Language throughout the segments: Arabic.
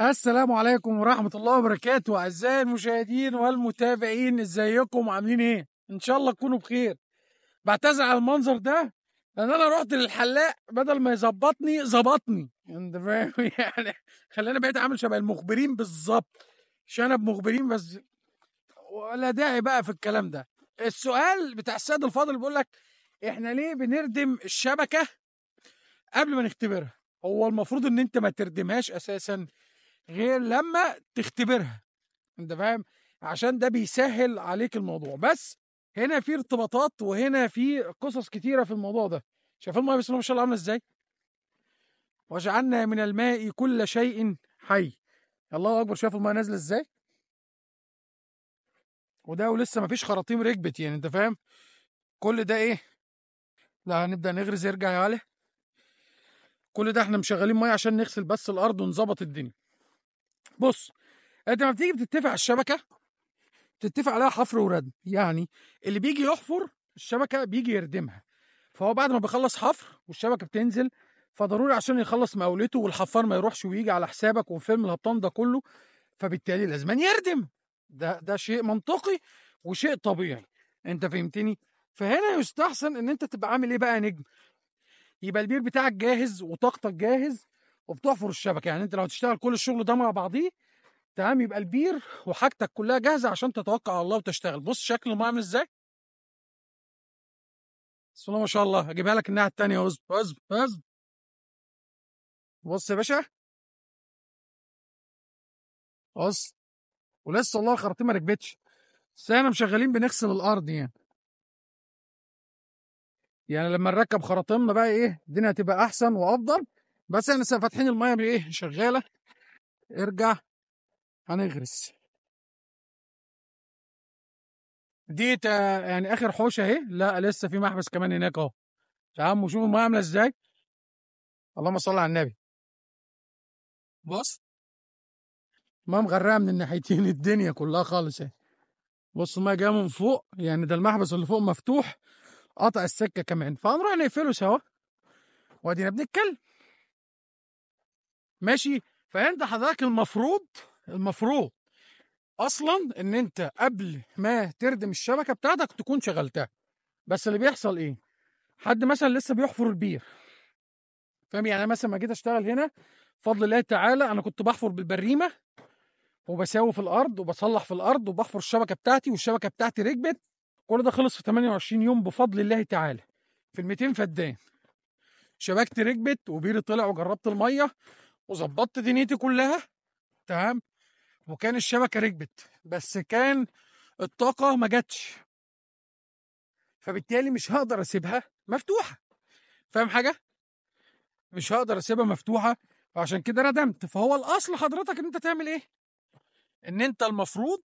السلام عليكم ورحمة الله وبركاته أعزائي المشاهدين والمتابعين ازيكم عاملين ايه؟ إن شاء الله تكونوا بخير بعتذر على المنظر ده لأن أنا رحت للحلاق بدل ما يظبطني ظبطني أنت فاهم يعني خلاني بقيت عامل شبه المخبرين بالظبط شنب مخبرين بس ولا داعي بقى في الكلام ده السؤال بتاع السيد الفاضل بيقول لك احنا ليه بنردم الشبكة قبل ما نختبرها؟ هو المفروض ان انت ما تردمهاش اساسا غير لما تختبرها انت فاهم عشان ده بيسهل عليك الموضوع بس هنا في ارتباطات وهنا في قصص كتيره في الموضوع ده شايفين الميه بسم الله ما شاء الله عامله ازاي وجعلنا من الماء كل شيء حي الله اكبر شايف الميه نازله ازاي وده ولسه مفيش خراطيم ركبت يعني انت فاهم كل ده ايه لا هنبدا نغرز يرجع يا علي كل ده احنا مشغلين ميه عشان نغسل بس الارض ونظبط الدنيا بص انت لما بتيجي بتتفق على الشبكه بتتفق عليها حفر وردم يعني اللي بيجي يحفر الشبكه بيجي يردمها فهو بعد ما بيخلص حفر والشبكه بتنزل فضروري عشان يخلص مقاولته والحفار ما يروحش ويجي على حسابك وفيلم الهبطان ده كله فبالتالي لازم يردم ده ده شيء منطقي وشيء طبيعي انت فهمتني فهنا يستحسن ان انت تبقى عامل ايه بقى يا نجم يبقى البير بتاعك جاهز وطاقتك جاهز وبتحفر الشبكه يعني انت لو هتشتغل كل الشغل ده مع بعضيه تمام يبقى البير وحاجتك كلها جاهزه عشان تتوكل على الله وتشتغل بص شكله ما عامل ازاي بسم الله ما شاء الله هجيبها لك الناحيه الثانيه اصبر اصبر اصبر بص يا باشا بص ولسه والله الخراطيم ما ركبتش بس احنا مشغلين بنغسل الارض يعني يعني لما نركب خراطيمنا بقى ايه الدنيا هتبقى احسن وافضل بس احنا لسه فاتحين المايه بايه شغاله ارجع هنغرس دي آه، يعني اخر حوشه اهي لا لسه في محبس كمان هناك اهو تعالوا شوفوا المايه عامله ازاي اللهم صل على النبي بص ما مغرقه من الناحيتين الدنيا كلها خالص اهي بص ما جايه من فوق يعني ده المحبس اللي فوق مفتوح قطع السكه كمان فهنروح نقفله سوا وادينا بنتكلم ماشي فانت حضرتك المفروض المفروض اصلا ان انت قبل ما تردم الشبكه بتاعتك تكون شغلتها بس اللي بيحصل ايه حد مثلا لسه بيحفر البير فاهم يعني انا مثلا ما جيت اشتغل هنا بفضل الله تعالى انا كنت بحفر بالبريمه وبساوي في الارض وبصلح في الارض وبحفر الشبكه بتاعتي والشبكه بتاعتي ركبت كل ده خلص في 28 يوم بفضل الله تعالى في ال 200 فدان شبكتي ركبت وبيري طلع وجربت الميه وظبطت دنيتي كلها تمام وكان الشبكه ركبت بس كان الطاقه ما جاتش فبالتالي مش هقدر اسيبها مفتوحه فاهم حاجه مش هقدر اسيبها مفتوحه وعشان كده ندمت فهو الاصل حضرتك ان انت تعمل ايه ان انت المفروض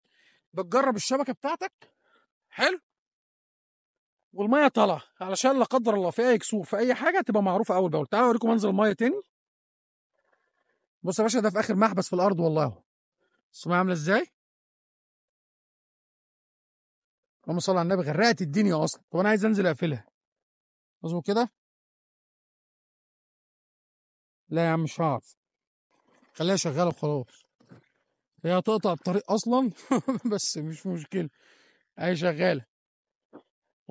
بتجرب الشبكه بتاعتك حلو والميه طالعه علشان لا قدر الله في اي كسور في اي حاجه تبقى معروفه اول باول تعالوا اوريكم منظر الميه تاني بص يا باشا ده في اخر محبس في الارض والله الصومعيه عامله ازاي اللهم صل على النبي غرقت الدنيا اصلا طب انا عايز انزل اقفلها مظبوط كده لا يا عم مش هعرف خليها شغاله وخلاص هي هتقطع الطريق اصلا بس مش مشكله هي شغاله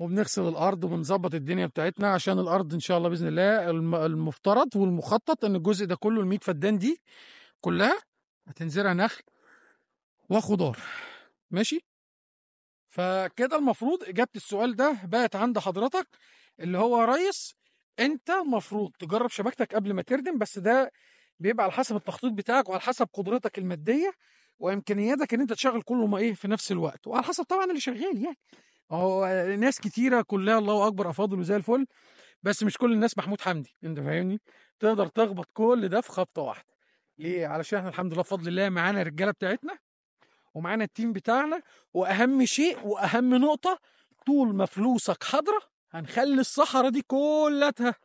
وبنغسل الارض وبنظبط الدنيا بتاعتنا عشان الارض ان شاء الله باذن الله المفترض والمخطط ان الجزء ده كله ال فدان دي كلها هتنزرع نخل وخضار ماشي فكده المفروض اجابه السؤال ده بقت عند حضرتك اللي هو يا ريس انت المفروض تجرب شبكتك قبل ما تردم بس ده بيبقى على حسب التخطيط بتاعك وعلى حسب قدرتك الماديه وامكانياتك ان انت تشغل كله ما ايه في نفس الوقت وعلى حسب طبعا اللي شغال يعني هو ناس كتيره كلها الله اكبر افاضل وزي الفل بس مش كل الناس محمود حمدي انت فاهمني تقدر تخبط كل ده في خبطه واحده ليه علشان احنا الحمد لله بفضل الله معانا الرجاله بتاعتنا ومعانا التيم بتاعنا واهم شيء واهم نقطه طول ما فلوسك حاضره هنخلي الصحراء دي كلها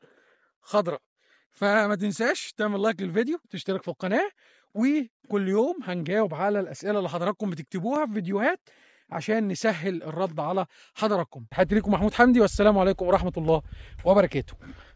خضراء فما تنساش تعمل لايك للفيديو تشترك في القناه وكل يوم هنجاوب على الاسئله اللي حضراتكم بتكتبوها في فيديوهات عشان نسهل الرد على حضراتكم. تحياتي لكم محمود حمدي والسلام عليكم ورحمه الله وبركاته.